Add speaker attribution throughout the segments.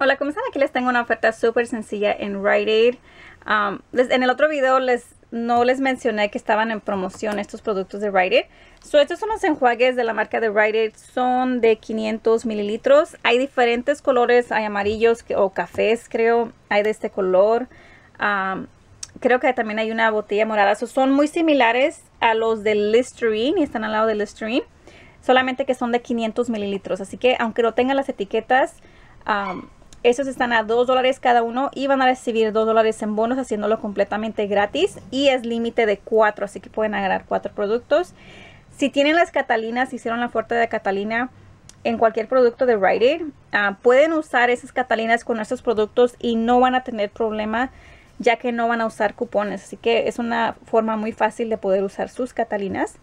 Speaker 1: Hola, ¿cómo están? Aquí les tengo una oferta súper sencilla en Rite Aid. Um, en el otro video les, no les mencioné que estaban en promoción estos productos de Rite Aid. estos son los enjuagues de la marca de Rite Aid. Son de 500 mililitros. Hay diferentes colores. Hay amarillos o cafés, creo. Hay de este color. Um, creo que también hay una botella morada. son muy similares a los de Listerine. Y están al lado de Listerine. Solamente que son de 500 mililitros. Así que aunque no tengan las etiquetas... Um, esos están a 2 dólares cada uno y van a recibir 2 dólares en bonos haciéndolo completamente gratis y es límite de 4, así que pueden agarrar 4 productos. Si tienen las Catalinas, hicieron la oferta de Catalina en cualquier producto de Rite ah, pueden usar esas Catalinas con estos productos y no van a tener problema ya que no van a usar cupones. Así que es una forma muy fácil de poder usar sus Catalinas.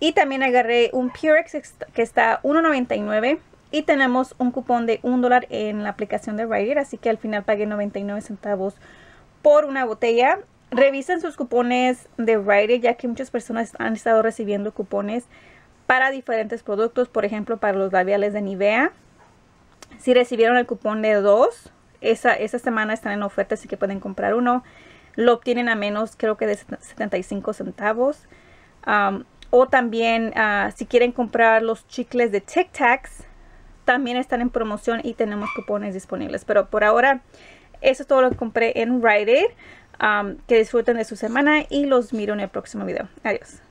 Speaker 1: Y también agarré un Purex que está 1.99 y tenemos un cupón de un dólar en la aplicación de Rite así que al final pagué 99 centavos por una botella. Revisen sus cupones de Rite ya que muchas personas han estado recibiendo cupones para diferentes productos, por ejemplo, para los labiales de Nivea. Si recibieron el cupón de 2, esa, semana están en oferta, así que pueden comprar uno. Lo obtienen a menos, creo que de 75 centavos. Um, o también, ah, si quieren comprar los chicles de Tic Tacs, también están en promoción y tenemos cupones disponibles. Pero por ahora, eso es todo lo que compré en Rider. Um, que disfruten de su semana y los miro en el próximo video. Adiós.